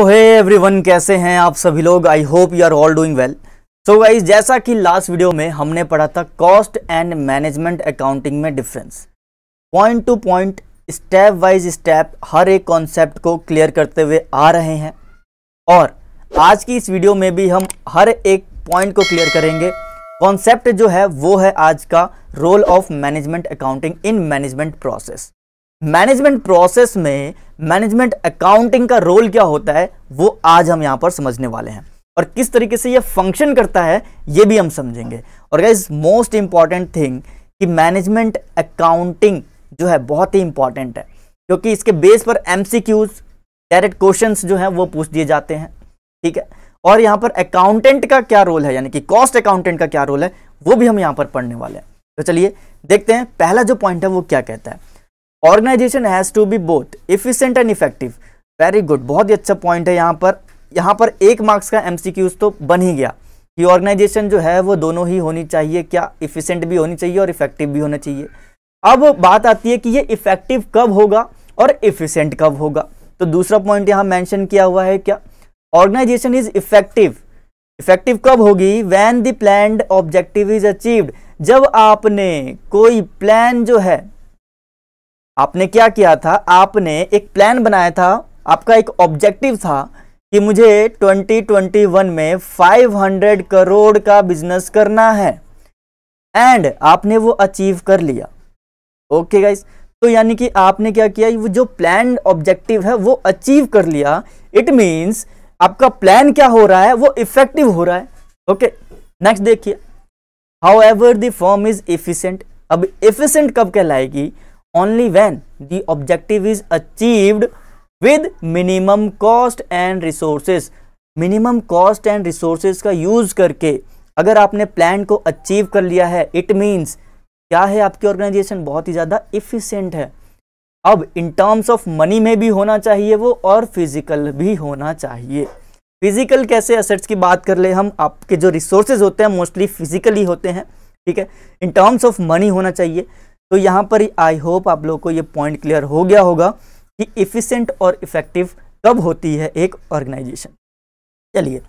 तो hey everyone कैसे हैं आप सभी लोग I hope you are all doing well so guys जैसा कि लास्ट वीडियो में हमने पढ़ा था कॉस्ट एंड मैनेजमेंट अकाउंटिंग में difference point to point step wise step हर एक कॉन्सेप्ट को क्लियर करते हुए आ रहे हैं और आज की इस वीडियो में भी हम हर एक पॉइंट को क्लियर करेंगे कॉन्सेप्ट जो है वो है आज का role of management accounting in management process management process में मैनेजमेंट अकाउंटिंग का रोल क्या होता है वो आज हम यहां पर समझने वाले हैं और किस तरीके से ये फंक्शन करता है ये भी हम समझेंगे और गाइज मोस्ट इंपॉर्टेंट थिंग कि मैनेजमेंट अकाउंटिंग जो है बहुत ही इंपॉर्टेंट है क्योंकि इसके बेस पर एम डायरेक्ट क्वेश्चन जो है वो पूछ दिए जाते हैं ठीक है और यहाँ पर अकाउंटेंट का क्या रोल है यानी कि कॉस्ट अकाउंटेंट का क्या रोल है वो भी हम यहाँ पर पढ़ने वाले हैं तो चलिए देखते हैं पहला जो पॉइंट है वो क्या कहता है organisation has to be both efficient and effective very good बहुत ही अच्छा पॉइंट है यहाँ पर यहाँ पर एक मार्क्स का एमसीक्यूज तो बन ही गया कि ऑर्गेनाइजेशन जो है वो दोनों ही होनी चाहिए क्या इफिशियंट भी होनी चाहिए और इफेक्टिव भी होना चाहिए अब बात आती है कि ये इफेक्टिव कब होगा और इफिशियंट कब होगा तो दूसरा पॉइंट यहाँ मैंशन किया हुआ है क्या ऑर्गेनाइजेशन इज इफेक्टिव इफेक्टिव कब होगी when the planned objective is achieved जब आपने कोई प्लान जो है आपने क्या किया था आपने एक प्लान बनाया था आपका एक ऑब्जेक्टिव था कि मुझे 2021 में 500 करोड़ का बिजनेस करना है एंड आपने वो अचीव कर लिया ओके okay गाइस तो यानी कि आपने क्या किया वो जो प्लान ऑब्जेक्टिव है वो अचीव कर लिया इट मींस आपका प्लान क्या हो रहा है वो इफेक्टिव हो रहा है ओके नेक्स्ट देखिए however the form is efficient अब इफिशेंट कब कहलाएगी only when the objective is achieved with minimum cost and resources minimum cost and resources का use करके अगर आपने plan को achieve कर लिया है it means क्या है आपकी organization बहुत ही ज़्यादा efficient है अब in terms of money में भी होना चाहिए वो और physical भी होना चाहिए फिजिकल कैसे असेट्स की बात कर ले हम आपके जो रिसोर्सेज होते हैं मोस्टली फिजिकली होते हैं ठीक है इन टर्म्स ऑफ मनी होना चाहिए तो यहाँ पर आई होप आप लोग को ये पॉइंट क्लियर हो गया होगा कि इफिशेंट और इफेक्टिव कब होती है एक ऑर्गेनाइजेशन चलिए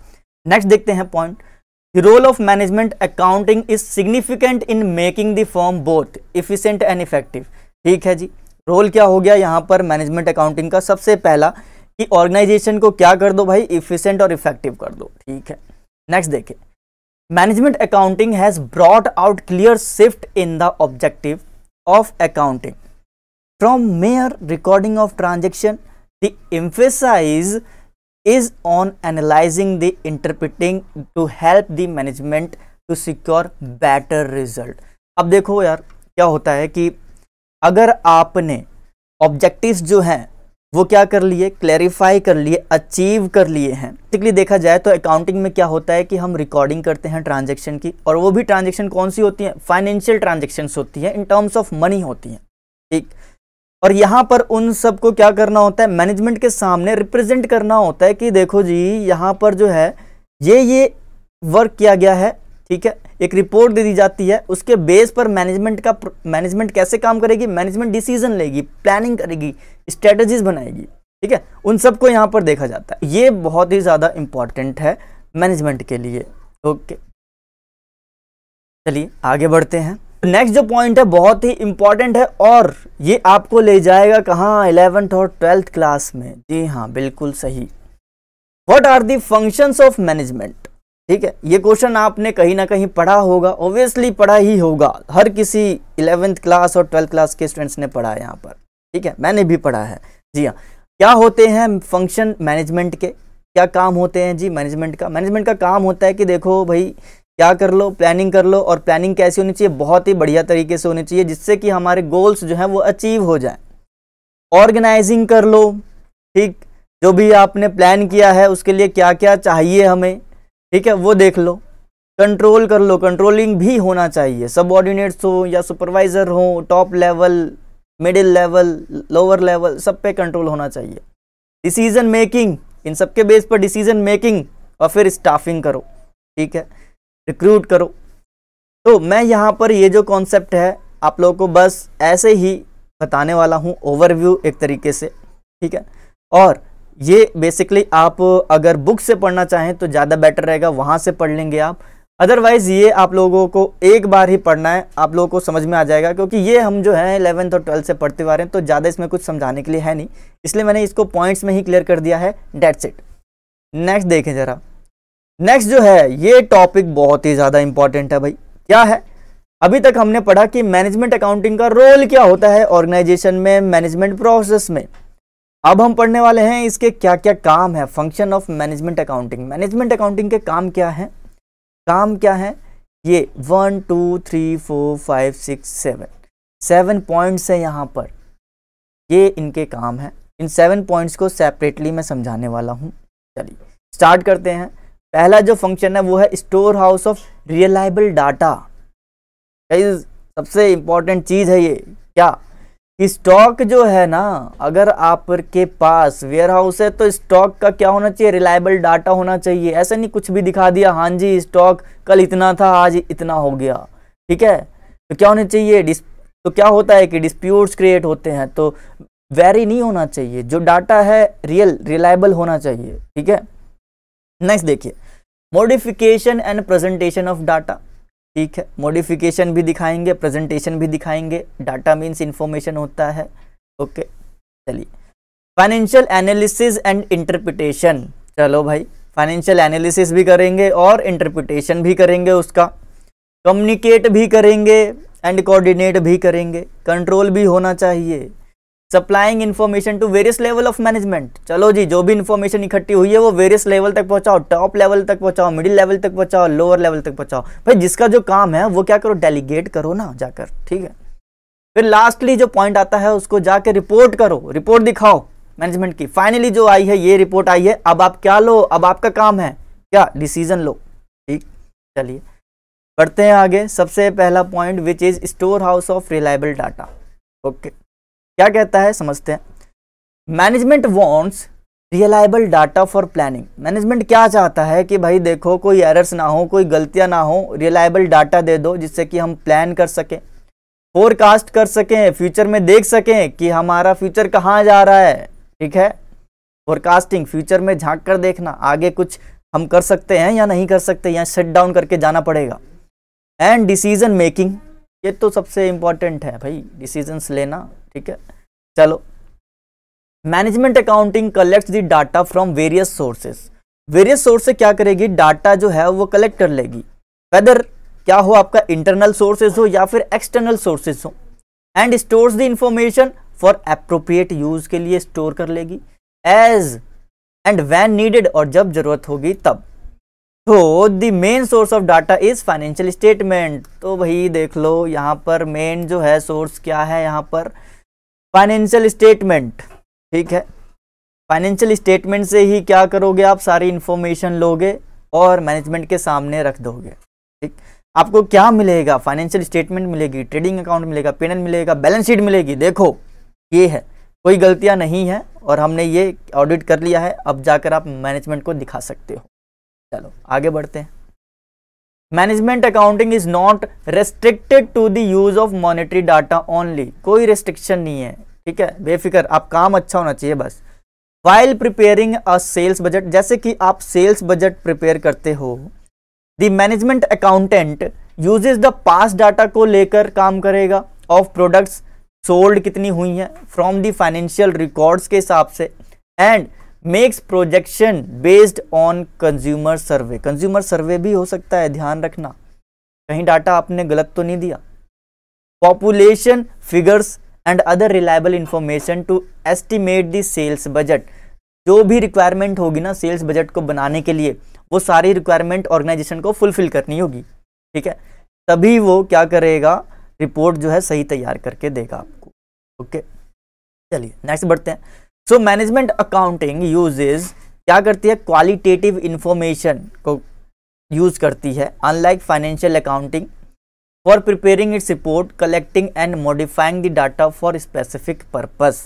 नेक्स्ट देखते हैं point the role of management accounting is significant in making the form both efficient and effective ठीक है जी रोल क्या हो गया यहाँ पर मैनेजमेंट अकाउंटिंग का सबसे पहला कि ऑर्गेनाइजेशन को क्या कर दो भाई इफिशेंट और इफेक्टिव कर दो ठीक है नेक्स्ट देखें management accounting has brought out clear shift in the objective of accounting. From mere recording of transaction, the emphasis is on analyzing the interpreting to help the management to secure better result. ab dekho yaar kya hota hai ki agar aapne objectives jo hain वो क्या कर लिए clarify कर लिए achieve कर लिए हैं टिकली देखा जाए तो अकाउंटिंग में क्या होता है कि हम रिकॉर्डिंग करते हैं ट्रांजेक्शन की और वो भी ट्रांजेक्शन कौन सी होती है फाइनेंशियल ट्रांजेक्शन होती है इन टर्म्स ऑफ मनी होती हैं ठीक और यहाँ पर उन सबको क्या करना होता है मैनेजमेंट के सामने रिप्रेजेंट करना होता है कि देखो जी यहाँ पर जो है ये ये वर्क किया गया है ठीक है एक रिपोर्ट दे दी जाती है उसके बेस पर मैनेजमेंट का मैनेजमेंट कैसे काम करेगी मैनेजमेंट डिसीजन लेगी प्लानिंग करेगी स्ट्रेटजीज बनाएगी ठीक है उन सबको यहाँ पर देखा जाता है ये बहुत ही ज़्यादा इम्पॉर्टेंट है मैनेजमेंट के लिए ओके चलिए आगे बढ़ते हैं नेक्स्ट जो पॉइंट है बहुत ही इम्पॉर्टेंट है और ये आपको ले जाएगा कहाँ इलेवेंथ और ट्वेल्थ क्लास में जी हाँ बिल्कुल सही what are the functions of management ठीक है ये क्वेश्चन आपने कहीं ना कहीं पढ़ा होगा ऑब्वियसली पढ़ा ही होगा हर किसी इलेवेंथ क्लास और ट्वेल्थ क्लास के स्टूडेंट्स ने पढ़ा है यहाँ पर ठीक है मैंने भी पढ़ा है जी हाँ क्या होते हैं फंक्शन मैनेजमेंट के क्या काम होते हैं जी मैनेजमेंट का मैनेजमेंट का काम होता है कि देखो भाई क्या कर लो प्लानिंग कर लो और प्लानिंग कैसी होनी चाहिए बहुत ही बढ़िया तरीके से होनी चाहिए जिससे कि हमारे गोल्स जो हैं वो अचीव हो जाए ऑर्गेनाइजिंग कर लो ठीक जो भी आपने प्लान किया है उसके लिए क्या क्या चाहिए हमें ठीक है वो देख लो कंट्रोल कर लो कंट्रोलिंग भी होना चाहिए ऑर्डिनेट्स हो या सुपरवाइज़र हो top level middle level lower level सब पे कंट्रोल होना चाहिए डिसीजन मेकिंग इन सबके बेस पर डिसीजन मेकिंग और फिर स्टाफिंग करो ठीक है रिक्रूट करो तो मैं यहाँ पर ये जो कॉन्सेप्ट है आप लोगों को बस ऐसे ही बताने वाला हूँ ओवरव्यू एक तरीके से ठीक है और ये बेसिकली आप अगर बुक से पढ़ना चाहें तो ज़्यादा बेटर रहेगा वहाँ से पढ़ लेंगे आप अदरवाइज़ ये आप लोगों को एक बार ही पढ़ना है आप लोगों को समझ में आ जाएगा क्योंकि ये हम जो है इलेवंथ और ट्वेल्थ से पढ़ते हुए आ रहे हैं तो ज़्यादा इसमें कुछ समझाने के लिए है नहीं इसलिए मैंने इसको पॉइंट्स में ही क्लियर कर दिया है डेट्स इट नेक्स्ट देखें ज़रा नेक्स्ट जो है ये टॉपिक बहुत ही ज़्यादा इंपॉर्टेंट है भाई क्या है अभी तक हमने पढ़ा कि मैनेजमेंट अकाउंटिंग का रोल क्या होता है ऑर्गेनाइजेशन में मैनेजमेंट प्रोसेस में अब हम पढ़ने वाले हैं इसके क्या क्या काम है function of management accounting management accounting के काम क्या है काम क्या है ये one two three four five six seven seven points हैं यहाँ पर ये इनके काम हैं इन सेवन पॉइंट्स को सेपरेटली मैं समझाने वाला हूँ चलिए स्टार्ट करते हैं पहला जो फंक्शन है वो है store house of reliable data सबसे इम्पॉर्टेंट चीज़ है ये क्या स्टॉक जो है ना अगर आपके पास वेयर हाउस है तो स्टॉक का क्या होना चाहिए रिलायबल डाटा होना चाहिए ऐसा नहीं कुछ भी दिखा दिया हाँ जी स्टॉक कल इतना था आज इतना हो गया ठीक है तो क्या होना चाहिए डिस तो क्या होता है कि डिस्प्यूट्स क्रिएट होते हैं तो वेरी नहीं होना चाहिए जो डाटा है रियल रिलायबल होना चाहिए ठीक है नेक्स्ट देखिए modification and presentation of data ठीक है मॉडिफिकेशन भी दिखाएंगे प्रेजेंटेशन भी दिखाएंगे डाटा मीन्स इंफॉर्मेशन होता है ओके चलिए फाइनेंशियल एनालिसिस एंड इंटरप्रिटेशन चलो भाई फाइनेंशियल एनालिसिस भी करेंगे और इंटरप्रिटेशन भी करेंगे उसका कम्युनिकेट भी करेंगे एंड कोऑर्डिनेट भी करेंगे कंट्रोल भी होना चाहिए supplying information to various level of management चलो जी जो भी इन्फॉर्मेशन इकट्ठी हुई है वो वेरियस लेवल तक पहुंचाओ टॉप लेवल तक पहुंचाओ मिडिल लेवल तक पहुंचाओ लोअर लेवल तक पहुंचाओ भाई जिसका जो काम है वो क्या करो डेलीगेट करो ना जाकर ठीक है फिर लास्टली जो पॉइंट आता है उसको जाकर रिपोर्ट करो रिपोर्ट दिखाओ मैनेजमेंट की फाइनली जो आई है ये रिपोर्ट आई है अब आप क्या लो अब आपका काम है क्या डिसीजन लो ठीक चलिए बढ़ते हैं आगे सबसे पहला point which is store house of reliable data okay क्या कहता है समझते हैं management wants reliable data for planning management क्या चाहता है कि भाई देखो कोई एरर्स ना हो कोई गलतियां ना हो रियलाइबल डाटा दे दो जिससे कि हम प्लान कर सकें फोरकास्ट कर सकें फ्यूचर में देख सकें कि हमारा फ्यूचर कहाँ जा रहा है ठीक है फोरकास्टिंग फ्यूचर में झांक कर देखना आगे कुछ हम कर सकते हैं या नहीं कर सकते या शट डाउन करके जाना पड़ेगा एंड डिसीजन मेकिंग ये तो सबसे इम्पॉर्टेंट है भाई डिसीजंस लेना ठीक है चलो management accounting collect the data from various sources various source से क्या करेगी डाटा जो है वो कलेक्ट कर लेगी वेदर क्या हो आपका इंटरनल सोर्सेज हो या फिर एक्सटर्नल सोर्सेज हो and store the information for appropriate use के लिए स्टोर कर लेगी एज एंड वैन नीडेड और जब जरूरत होगी तब तो the main source of data is financial statement तो वही देख लो यहाँ पर मेन जो है सोर्स क्या है यहाँ पर फाइनेंशियल स्टेटमेंट ठीक है फाइनेंशियल स्टेटमेंट से ही क्या करोगे आप सारी इंफॉर्मेशन लोगे और मैनेजमेंट के सामने रख दोगे ठीक आपको क्या मिलेगा फाइनेंशियल स्टेटमेंट मिलेगी ट्रेडिंग अकाउंट मिलेगा पेनल मिलेगा बैलेंस शीट मिलेगी देखो ये है कोई गलतियाँ नहीं है और हमने ये ऑडिट कर लिया है अब जाकर आप मैनेजमेंट को दिखा सकते हो चलो आगे बढ़ते हैं management accounting is not restricted to the use of monetary data only कोई रेस्ट्रिक्शन नहीं है ठीक है बेफिक्र आप काम अच्छा होना चाहिए बस while preparing a sales budget जैसे कि आप सेल्स बजट प्रिपेयर करते हो the management accountant uses the past data को लेकर काम करेगा ऑफ प्रोडक्ट्स सोल्ड कितनी हुई हैं फ्रॉम द फाइनेंशियल रिकॉर्ड्स के हिसाब से and makes projection based on consumer survey consumer survey भी हो सकता है ध्यान रखना कहीं डाटा आपने गलत तो नहीं दिया population figures and other reliable information to estimate the sales budget जो भी रिक्वायरमेंट होगी ना सेल्स बजट को बनाने के लिए वो सारी रिक्वायरमेंट ऑर्गेनाइजेशन को फुलफिल करनी होगी ठीक है तभी वो क्या करेगा रिपोर्ट जो है सही तैयार करके देगा आपको ओके चलिए नेक्स्ट बढ़ते हैं सो मैनेजमेंट अकाउंटिंग यूजेज क्या करती है क्वालिटेटिव इंफॉर्मेशन को यूज़ करती है unlike financial accounting for preparing its report collecting and modifying the data for specific purpose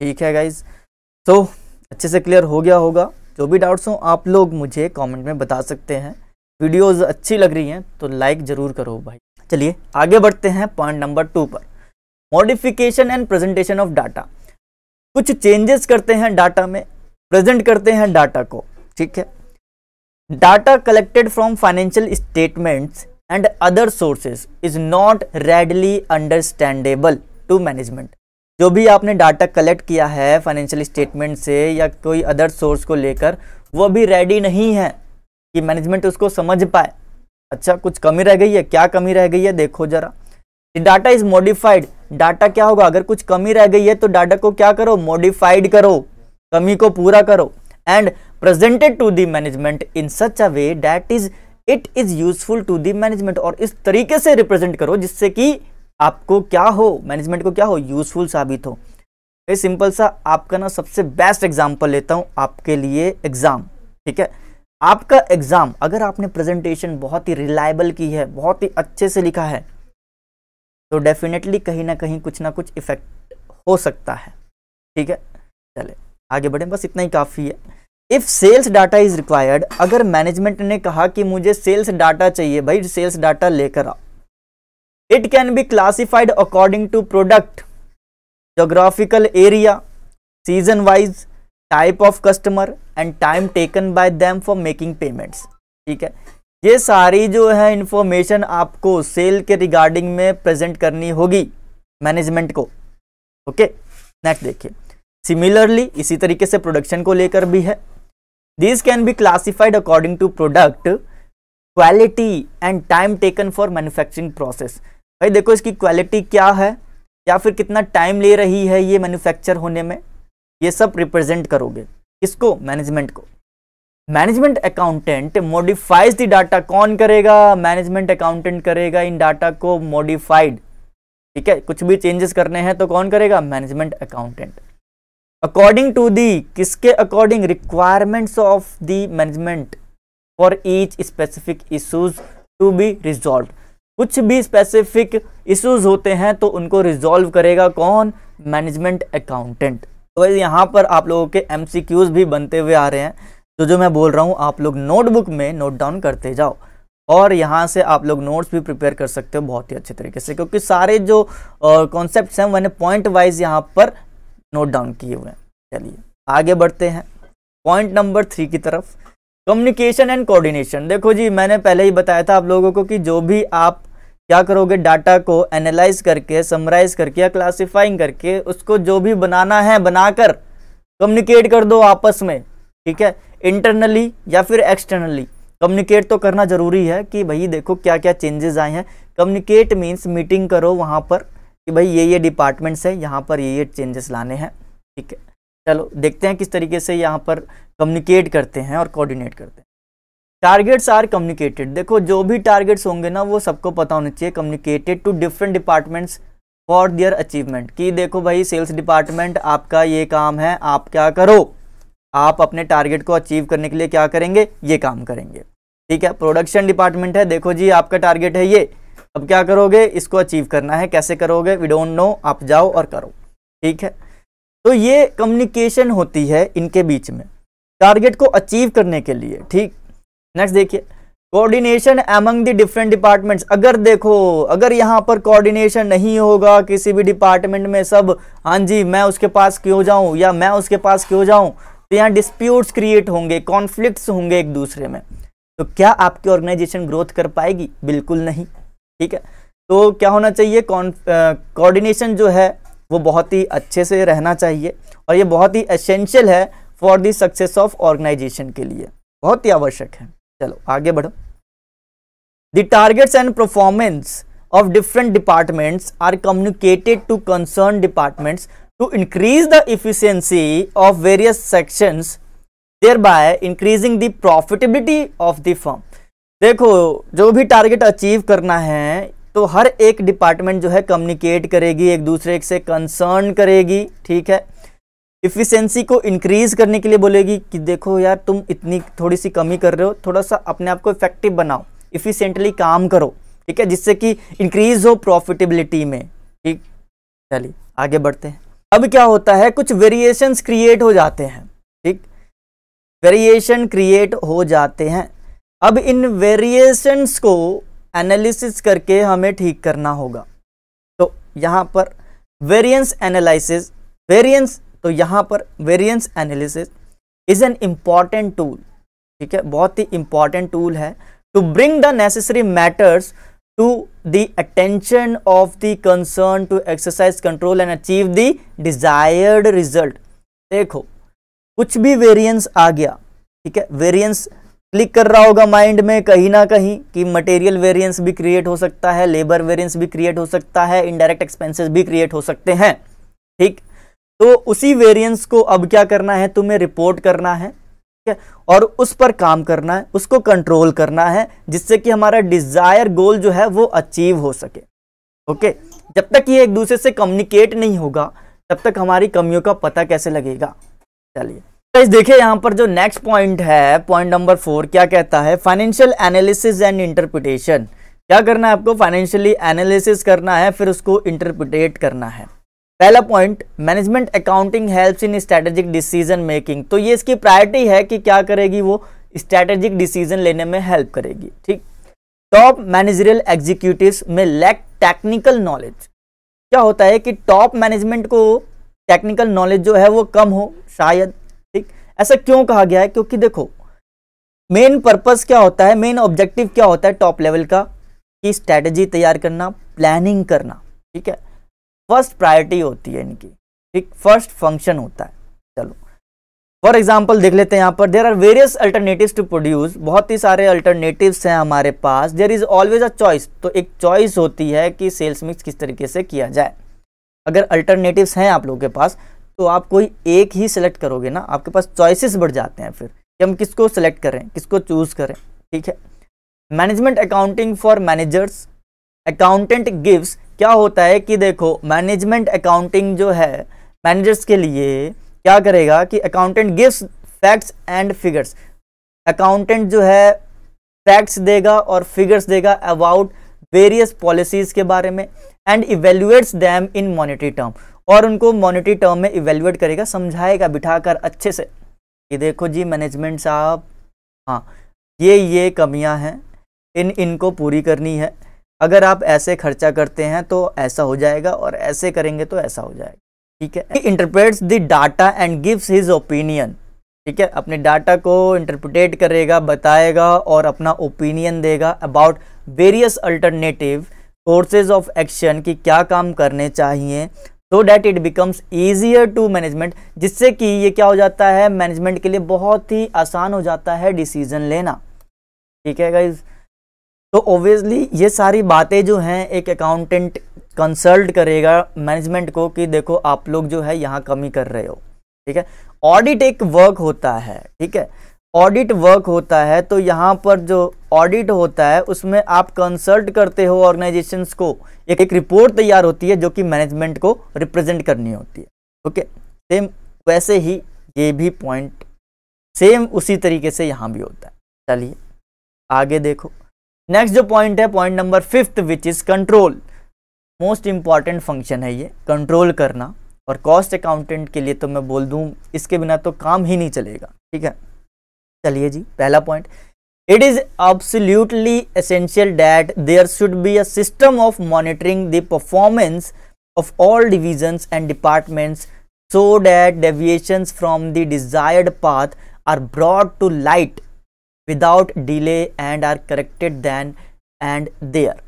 ठीक है गाइज तो so, अच्छे से क्लियर हो गया होगा जो भी डाउट्स हों आप लोग मुझे कमेंट में बता सकते हैं वीडियोस अच्छी लग रही हैं तो लाइक ज़रूर करो भाई चलिए आगे बढ़ते हैं पॉइंट नंबर टू पर modification and presentation of data कुछ चेंजेस करते हैं डाटा में प्रेजेंट करते हैं डाटा को ठीक है data collected from financial statements and other sources is not readily understandable to management जो भी आपने डाटा कलेक्ट किया है फाइनेंशियल स्टेटमेंट से या कोई अदर सोर्स को लेकर वो भी रेडी नहीं है कि मैनेजमेंट उसको समझ पाए अच्छा कुछ कमी रह गई है क्या कमी रह गई है देखो जरा डाटा इज मॉडिफाइड डाटा क्या होगा अगर कुछ कमी रह गई है तो डाटा को क्या करो मॉडिफाइड करो कमी को पूरा करो and presented to the management in such a way that is it is useful to the management और इस तरीके से रिप्रेजेंट करो जिससे कि आपको क्या हो मैनेजमेंट को क्या हो यूजफुल साबित हो ये सिंपल सा आपका ना सबसे बेस्ट एग्जाम्पल लेता हूँ आपके लिए एग्ज़ाम ठीक है आपका एग्ज़ाम अगर आपने प्रेजेंटेशन बहुत ही रिलायबल की है बहुत ही अच्छे से लिखा है तो डेफिनेटली कहीं ना कहीं कुछ ना कुछ इफेक्ट हो सकता है ठीक है चले आगे बढ़े बस इतना ही काफ़ी है if sales data is required अगर मैनेजमेंट ने कहा कि मुझे सेल्स डाटा चाहिए भाई सेल्स डाटा लेकर आओ it can be classified according to product geographical area season wise type of customer and time taken by them for making payments ठीक है ये सारी जो है इन्फॉर्मेशन आपको सेल के रिगार्डिंग में प्रेजेंट करनी होगी मैनेजमेंट को ओके नेक्स्ट देखिए सिमिलरली इसी तरीके से प्रोडक्शन को लेकर भी है this can be classified according to product quality and time taken for manufacturing process भाई देखो इसकी क्वालिटी क्या है या फिर कितना टाइम ले रही है ये मैन्युफैक्चर होने में ये सब रिप्रेजेंट करोगे किसको मैनेजमेंट को management accountant modifies the data कौन करेगा मैनेजमेंट अकाउंटेंट करेगा इन डाटा को मॉडिफाइड ठीक है कुछ भी चेंजेस करने हैं तो कौन करेगा management accountant according to the किसके according requirements of the management for each specific issues to be resolve कुछ भी स्पेसिफिक इशूज होते हैं तो उनको रिजॉल्व करेगा कौन मैनेजमेंट अकाउंटेंट तो यहाँ पर आप लोगों के क्यूज भी बनते हुए आ रहे हैं जो तो जो मैं बोल रहा हूँ आप लोग नोटबुक में नोट डाउन करते जाओ और यहाँ से आप लोग नोट्स भी प्रिपेयर कर सकते हो बहुत ही अच्छे तरीके से क्योंकि सारे जो कॉन्सेप्ट हैं मैंने पॉइंट वाइज यहाँ पर नोट डाउन किए हुए हैं चलिए आगे बढ़ते हैं पॉइंट नंबर थ्री की तरफ कम्युनिकेशन एंड कोऑर्डिनेशन देखो जी मैंने पहले ही बताया था आप लोगों को कि जो भी आप क्या करोगे डाटा को एनालाइज करके समराइज करके या क्लासीफाइंग करके उसको जो भी बनाना है बनाकर कम्युनिकेट कर दो आपस में ठीक है इंटरनली या फिर एक्सटर्नली कम्युनिकेट तो करना ज़रूरी है कि भाई देखो क्या क्या चेंजेस आए हैं कम्युनिकेट मीन्स मीटिंग करो वहाँ पर कि भाई ये ये डिपार्टमेंट्स हैं यहाँ पर ये ये चेंजेस लाने हैं ठीक है चलो देखते हैं किस तरीके से यहाँ पर कम्युनिकेट करते हैं और कोऑर्डिनेट करते हैं टारगेट्स आर कम्युनिकेटेड देखो जो भी टारगेट्स होंगे ना वो सबको पता होना चाहिए communicated to different departments for their achievement कि देखो भाई सेल्स डिपार्टमेंट आपका ये काम है आप क्या करो आप अपने टारगेट को अचीव करने के लिए क्या करेंगे ये काम करेंगे ठीक है प्रोडक्शन डिपार्टमेंट है देखो जी आपका टारगेट है ये अब क्या करोगे इसको अचीव करना है कैसे करोगे वी डोंट नो आप जाओ और करो ठीक है तो ये कम्युनिकेशन होती है इनके बीच में टारगेट को अचीव करने के लिए ठीक नेक्स्ट देखिए coordination among the different departments अगर देखो अगर यहाँ पर कोऑर्डिनेशन नहीं होगा किसी भी डिपार्टमेंट में सब हाँ जी मैं उसके पास क्यों जाऊँ या मैं उसके पास क्यों जाऊँ तो यहाँ डिस्प्यूट्स क्रिएट होंगे कॉन्फ्लिक्ट्स होंगे एक दूसरे में तो क्या आपकी ऑर्गेनाइजेशन ग्रोथ कर पाएगी बिल्कुल नहीं ठीक है तो क्या होना चाहिए कॉर्डिनेशन जो है वो बहुत ही अच्छे से रहना चाहिए और ये बहुत ही एसेंशियल है for the success of organization के लिए बहुत ही आवश्यक है चलो आगे बढ़ो the targets and performance of different departments are communicated to concern departments to increase the efficiency of various sections thereby increasing the profitability of the firm देखो जो भी टारगेट अचीव करना है तो हर एक डिपार्टमेंट जो है कम्युनिकेट करेगी एक दूसरे से कंसर्न करेगी ठीक है इफ़िशेंसी को इंक्रीज करने के लिए बोलेगी कि देखो यार तुम इतनी थोड़ी सी कमी कर रहे हो थोड़ा सा अपने आप को इफेक्टिव बनाओ इफ़िशेंटली काम करो ठीक है जिससे कि इंक्रीज हो प्रॉफिटेबिलिटी में ठीक चलिए आगे बढ़ते हैं अब क्या होता है कुछ वेरिएशन क्रिएट हो जाते हैं ठीक वेरिएशन क्रिएट हो जाते हैं अब इन वेरिएशंस को एनालिसिस करके हमें ठीक करना होगा तो यहाँ पर वेरिएंस एनालिसिस वेरिएंस तो यहाँ पर variance analysis is an important tool ठीक है बहुत ही इंपॉर्टेंट टूल है to bring the necessary matters to the attention of the concern to exercise control and achieve the desired result देखो कुछ भी वेरियंस आ गया ठीक है वेरियंस क्लिक कर रहा होगा माइंड में कहीं ना कहीं कि मटेरियल वेरियंस भी क्रिएट हो सकता है लेबर वेरियंस भी क्रिएट हो सकता है इनडायरेक्ट एक्सपेंसेस भी क्रिएट हो सकते हैं ठीक तो उसी वेरियंस को अब क्या करना है तुम्हें रिपोर्ट करना है है और उस पर काम करना है उसको कंट्रोल करना है जिससे कि हमारा डिज़ायर गोल जो है वो अचीव हो सके ओके जब तक ये एक दूसरे से कम्युनिकेट नहीं होगा तब तक हमारी कमियों का पता कैसे लगेगा चलिए देखिए यहां पर जो नेक्स्ट पॉइंट है पॉइंट नंबर फोर क्या कहता है फाइनेंशियल एनालिसिस एंड इंटरप्रिटेशन क्या करना है आपको फाइनेंशियली एनालिसिस करना है फिर उसको इंटरप्रिटेट करना है पहला point management accounting helps in strategic decision making तो ये इसकी प्रायोरिटी है कि क्या करेगी वो स्ट्रेटेजिक डिसीजन लेने में हेल्प करेगी ठीक टॉप मैनेजरियल एग्जीक्यूटिव में लैक टेक्निकल नॉलेज क्या होता है कि टॉप मैनेजमेंट को टेक्निकल नॉलेज जो है वो कम हो शायद ठीक ऐसा क्यों कहा गया है क्योंकि देखो मेन पर्पस क्या होता है मेन ऑब्जेक्टिव क्या होता है टॉप लेवल का कि स्ट्रैटेजी तैयार करना प्लानिंग करना ठीक है फर्स्ट प्रायोरिटी होती है इनकी ठीक फर्स्ट फंक्शन होता है चलो फॉर एग्जाम्पल देख लेते हैं यहाँ पर there are various alternative to produce बहुत ही सारे अल्टरनेटिव हैं हमारे पास there is always a choice तो एक चॉइस होती है कि सेल्स मिक्स किस तरीके से किया जाए अगर अल्टरनेटिव हैं आप लोगों के पास तो आप कोई एक ही सेलेक्ट करोगे ना आपके पास चॉइसिस बढ़ जाते हैं फिर कि हम किसको सेलेक्ट करें किसको चूज़ करें ठीक है management accounting for managers accountant gives क्या होता है कि देखो मैनेजमेंट अकाउंटिंग जो है मैनेजर्स के लिए क्या करेगा कि accountant gives facts and figures accountant जो है फैक्ट्स देगा और फिगर्स देगा अबाउट वेरियस पॉलिसीज़ के बारे में and evaluates them in monetary term और उनको मॉनिटरी टर्म में इवेल्युएट करेगा समझाएगा बिठाकर अच्छे से कि देखो जी मैनेजमेंट साहब हाँ ये ये कमियां हैं इन इनको पूरी करनी है अगर आप ऐसे खर्चा करते हैं तो ऐसा हो जाएगा और ऐसे करेंगे तो ऐसा हो जाएगा ठीक है interprets the data and gives his opinion ठीक है अपने डाटा को इंटरप्रिटेट करेगा बताएगा और अपना ओपिनियन देगा about various alternative courses of action कि क्या काम करने चाहिए so that it becomes easier to management जिससे कि ये क्या हो जाता है मैनेजमेंट के लिए बहुत ही आसान हो जाता है डिसीजन लेना ठीक है गाइज़ तो ऑब्वियसली ये सारी बातें जो हैं एक अकाउंटेंट कंसल्ट करेगा मैनेजमेंट को कि देखो आप लोग जो है यहाँ कमी कर रहे हो ठीक है ऑडिट एक वर्क होता है ठीक है ऑडिट वर्क होता है तो यहाँ पर जो ऑडिट होता है उसमें आप कंसल्ट करते हो ऑर्गेनाइजेशन को एक एक रिपोर्ट तैयार होती है जो कि मैनेजमेंट को रिप्रेजेंट करनी होती है ओके सेम वैसे ही ये भी पॉइंट सेम उसी तरीके से यहाँ भी होता है चलिए आगे देखो नेक्स्ट जो पॉइंट है point number fifth which is control most important function है ये कंट्रोल करना और कॉस्ट अकाउंटेंट के लिए तो मैं बोल दूं इसके बिना तो काम ही नहीं चलेगा ठीक है चलिए जी पहला point it is absolutely essential that there should be a system of monitoring the performance of all divisions and departments so that deviation from the desired path are brought to light without delay and are corrected then and there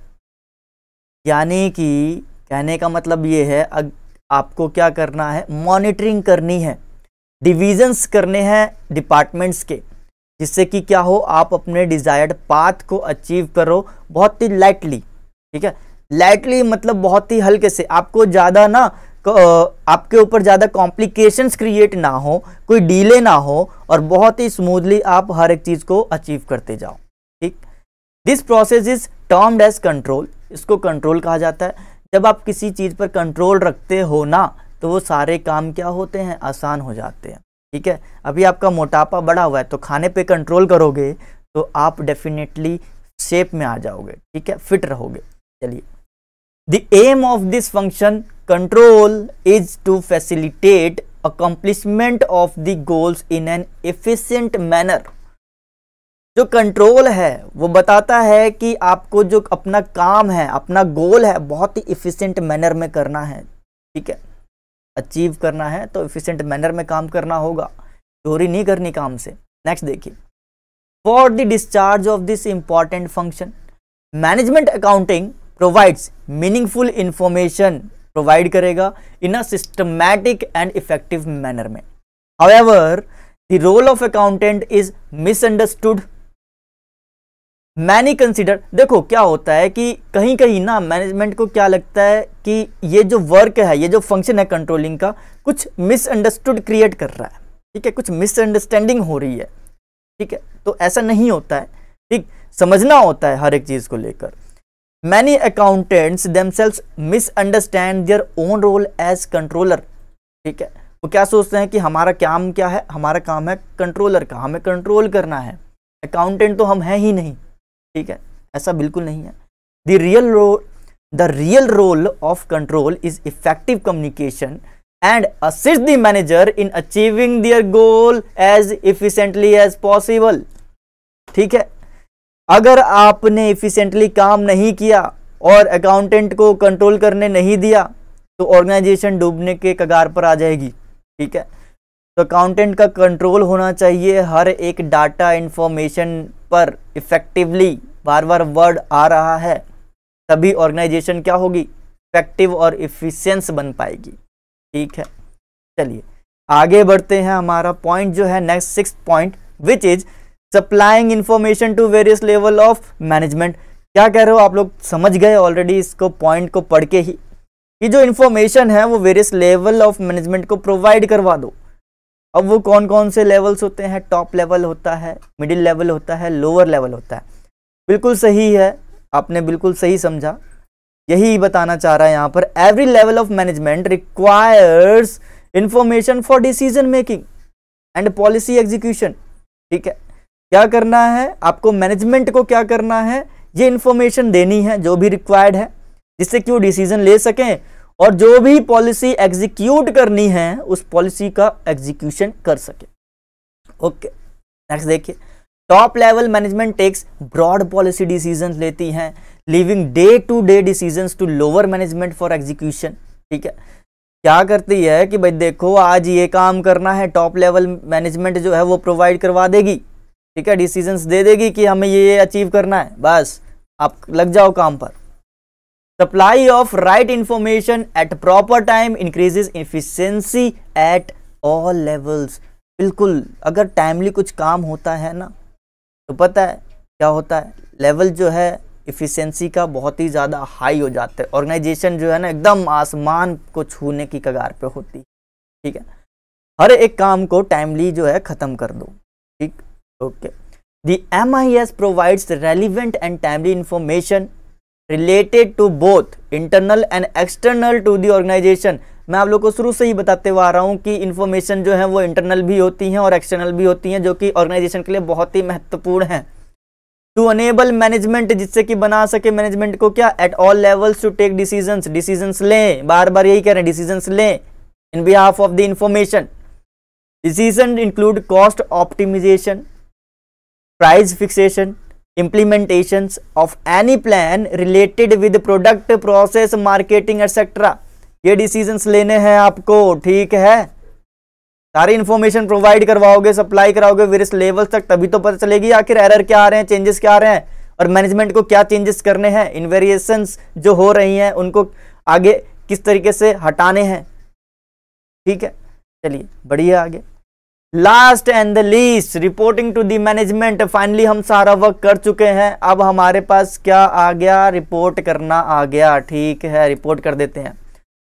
यानी कि कहने का मतलब ये है अग, आपको क्या करना है मॉनिटरिंग करनी है डिविजन्स करने हैं डिपार्टमेंट्स के जिससे कि क्या हो आप अपने डिज़ायर्ड पाथ को अचीव करो बहुत ही लाइटली ठीक है लाइटली मतलब बहुत ही हल्के से आपको ज़्यादा ना आपके ऊपर ज़्यादा कॉम्प्लिकेशंस क्रिएट ना हो कोई डीले ना हो और बहुत ही स्मूथली आप हर एक चीज़ को अचीव करते जाओ ठीक this process is termed as control इसको कंट्रोल कहा जाता है जब आप किसी चीज़ पर कंट्रोल रखते हो ना तो वो सारे काम क्या होते हैं आसान हो जाते हैं ठीक है अभी आपका मोटापा बढ़ा हुआ है तो खाने पर कंट्रोल करोगे तो आप डेफिनेटली शेप में आ जाओगे ठीक है फिट रहोगे चलिए the aim of this function Control is to facilitate accomplishment of the goals in an efficient manner. जो कंट्रोल है वो बताता है कि आपको जो अपना काम है अपना गोल है बहुत ही इफिशियंट मैनर में करना है ठीक है अचीव करना है तो इफिशियंट मैनर में काम करना होगा चोरी नहीं करनी काम से नेक्स्ट देखिए for the discharge of this important function management accounting provides meaningful information provide करेगा in a systematic and effective manner में however the role of accountant is misunderstood many consider देखो क्या होता है कि कहीं कहीं ना मैनेजमेंट को क्या लगता है कि ये जो वर्क है ये जो फंक्शन है कंट्रोलिंग का कुछ मिसअंडरस्टूड क्रिएट कर रहा है ठीक है कुछ मिसअंडरस्टैंडिंग हो रही है ठीक है तो ऐसा नहीं होता है ठीक समझना होता है हर एक चीज़ को लेकर many accountants misunderstand their own role as controller ठीक है वो क्या सोचते हैं कि हमारा काम क्या है हमारा काम है कंट्रोलर का हमें कंट्रोल करना है अकाउंटेंट तो हम हैं ही नहीं ठीक है ऐसा बिल्कुल नहीं है the real role the real role of control is effective communication and assist the manager in achieving their goal as efficiently as possible ठीक है अगर आपने इफ़िशेंटली काम नहीं किया और अकाउंटेंट को कंट्रोल करने नहीं दिया तो ऑर्गेनाइजेशन डूबने के कगार पर आ जाएगी ठीक है तो अकाउंटेंट का कंट्रोल होना चाहिए हर एक डाटा इन्फॉर्मेशन पर इफ़ेक्टिवली बार बार वर्ड आ रहा है तभी ऑर्गेनाइजेशन क्या होगी इफेक्टिव और इफ़िशेंस बन पाएगी ठीक है चलिए आगे बढ़ते हैं हमारा पॉइंट जो है next six point which is supplying information to various level of management क्या कह रहे हो आप लोग समझ गए ऑलरेडी इसको पॉइंट को पढ़ के ही कि जो इन्फॉर्मेशन है वो वेरियस लेवल ऑफ मैनेजमेंट को प्रोवाइड करवा दो अब वो कौन कौन से लेवल्स होते हैं टॉप लेवल होता है मिडिल लेवल होता है लोअर लेवल होता है बिल्कुल सही है आपने बिल्कुल सही समझा यही बताना चाह रहा है यहाँ पर every level of management requires information for decision making and policy execution ठीक है क्या करना है आपको मैनेजमेंट को क्या करना है ये इन्फॉर्मेशन देनी है जो भी रिक्वायर्ड है जिससे कि वो डिसीजन ले सकें और जो भी पॉलिसी एग्जीक्यूट करनी है उस पॉलिसी का एग्जीक्यूशन कर सके ओके नेक्स्ट देखिए top level management takes broad policy decision लेती हैं leaving day to day decision to lower management for execution ठीक है क्या करती है कि भाई देखो आज ये काम करना है टॉप लेवल मैनेजमेंट जो है वो प्रोवाइड करवा देगी ठीक है डिसीजंस दे देगी कि हमें ये ये अचीव करना है बस आप लग जाओ काम पर supply of right information at proper time increases efficiency at all levels बिल्कुल अगर टाइमली कुछ काम होता है ना तो पता है क्या होता है लेवल जो है इफिशेंसी का बहुत ही ज़्यादा हाई हो जाता है ऑर्गेनाइजेशन जो है ना एकदम आसमान को छूने की कगार पे होती है ठीक है हर एक काम को टाइमली जो है ख़त्म कर दो ठीक M I S provides relevant and timely information related to both internal and external to the organization मैं आप लोग को शुरू से ही बताते हुए आ रहा हूँ कि इन्फॉर्मेशन जो है वो इंटरनल भी होती हैं और एक्सटर्नल भी होती हैं जो कि ऑर्गेनाइजेशन के लिए बहुत ही महत्वपूर्ण है टू अनेबल मैनेजमेंट जिससे कि बना सके मैनेजमेंट को क्या at all levels to take decision decisions लें बार बार यही कह रहे हैं डिसीजन लें in behalf of the information decision include cost optimization price fixation implementations of any plan related with product process marketing etc ये डिसीजन लेने हैं आपको ठीक है सारी इन्फॉर्मेशन प्रोवाइड करवाओगे सप्लाई कराओगे वेरियस लेवल तक तभी तो पता चलेगी आखिर एरर क्या आ रहे हैं चेंजेस क्या आ रहे हैं और मैनेजमेंट को क्या चेंजेस करने हैं इन वेरिएशंस जो हो रही हैं उनको आगे किस तरीके से हटाने हैं ठीक है चलिए बढ़िया आगे last and the least reporting to the management finally हम सारा वर्क कर चुके हैं अब हमारे पास क्या आ गया रिपोर्ट करना आ गया ठीक है रिपोर्ट कर देते हैं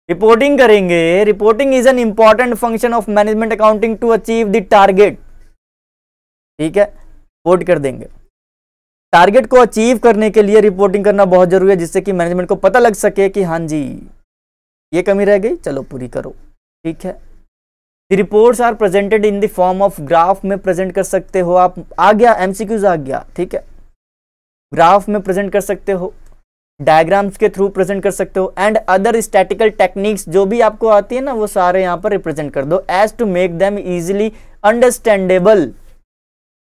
रिपोर्टिंग करेंगे reporting is an important function of management accounting to achieve the target ठीक है रिपोर्ट कर देंगे टारगेट को अचीव करने के लिए रिपोर्टिंग करना बहुत जरूरी है जिससे कि मैनेजमेंट को पता लग सके कि हाँ जी ये कमी रह गई चलो पूरी करो ठीक है reports are presented in the form of graph में प्रेजेंट कर सकते हो आप आ गया एमसीक्यूज आ गया ठीक है ग्राफ में प्रेजेंट कर सकते हो डायग्राम्स के थ्रू प्रेजेंट कर सकते हो एंड अदर स्टैटिकल टेक्निक्स जो भी आपको आती है ना वो सारे यहाँ पर रिप्रेजेंट कर दो as to make them easily understandable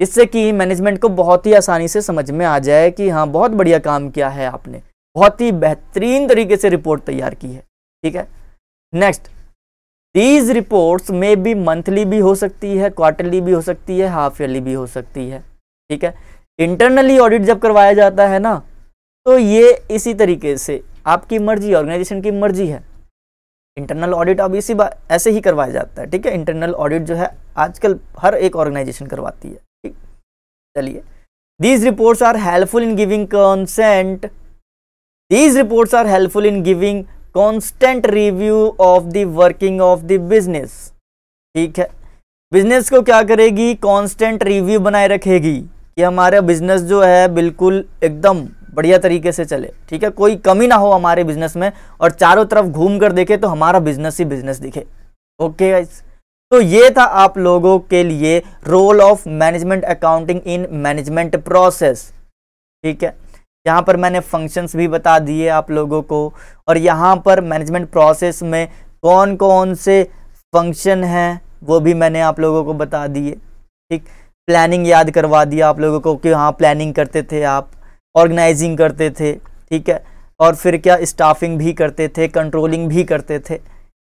इससे कि मैनेजमेंट को बहुत ही आसानी से समझ में आ जाए कि हाँ बहुत बढ़िया काम किया है आपने बहुत ही बेहतरीन तरीके से रिपोर्ट तैयार की है ठीक है नेक्स्ट दीज रिपोर्ट्स में भी मंथली भी हो सकती है क्वार्टरली भी हो सकती है हाफ ईयरली भी हो सकती है ठीक है इंटरनली ऑडिट जब करवाया जाता है ना तो ये इसी तरीके से आपकी मर्जी ऑर्गेनाइजेशन की मर्जी है इंटरनल ऑडिट अब इसी बात ऐसे ही करवाया जाता है ठीक है इंटरनल ऑडिट जो है आजकल हर एक ऑर्गेनाइजेशन करवाती है ठीक चलिए these reports are helpful in giving consent these reports are helpful in giving constant review of the working of the business ठीक है बिजनेस को क्या करेगी कॉन्स्टेंट रिव्यू बनाए रखेगी कि हमारा बिजनेस जो है बिल्कुल एकदम बढ़िया तरीके से चले ठीक है कोई कमी ना हो हमारे बिजनेस में और चारों तरफ घूम कर देखे तो हमारा बिजनेस ही बिजनेस दिखे ओके गाइस तो ये था आप लोगों के लिए role of management accounting in management process ठीक है यहाँ पर मैंने फंक्शंस भी बता दिए आप लोगों को और यहाँ पर मैनेजमेंट प्रोसेस में कौन कौन से फंक्शन हैं वो भी मैंने आप लोगों को बता दिए ठीक प्लानिंग याद करवा दिया आप लोगों को कि हाँ प्लानिंग करते थे आप ऑर्गेनाइजिंग करते थे ठीक है और फिर क्या स्टाफिंग भी करते थे कंट्रोलिंग भी करते थे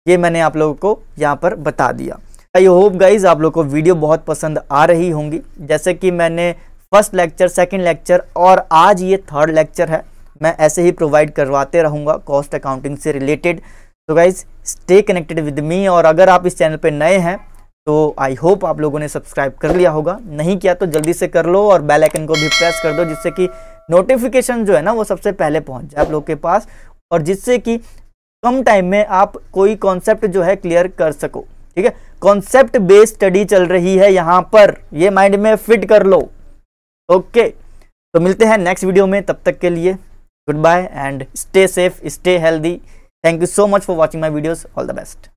ये मैंने आप लोगों को यहाँ पर बता दिया आई होप गाइज आप लोग को वीडियो बहुत पसंद आ रही होंगी जैसे कि मैंने फर्स्ट लेक्चर सेकंड लेक्चर और आज ये थर्ड लेक्चर है मैं ऐसे ही प्रोवाइड करवाते रहूँगा कॉस्ट अकाउंटिंग से रिलेटेड तो guys stay connected with me और अगर आप इस चैनल पर नए हैं तो आई होप आप लोगों ने सब्सक्राइब कर लिया होगा नहीं किया तो जल्दी से कर लो और बेल आइकन को भी प्रेस कर दो जिससे कि नोटिफिकेशन जो है ना वो सबसे पहले पहुंच जाए आप लोग के पास और जिससे कि कम टाइम में आप कोई कॉन्सेप्ट जो है क्लियर कर सको ठीक है कॉन्सेप्ट बेस्ड स्टडी चल रही है यहाँ पर ये माइंड में फिट कर लो ओके तो मिलते हैं नेक्स्ट वीडियो में तब तक के लिए goodbye and stay safe stay healthy thank you so much for watching my videos all the best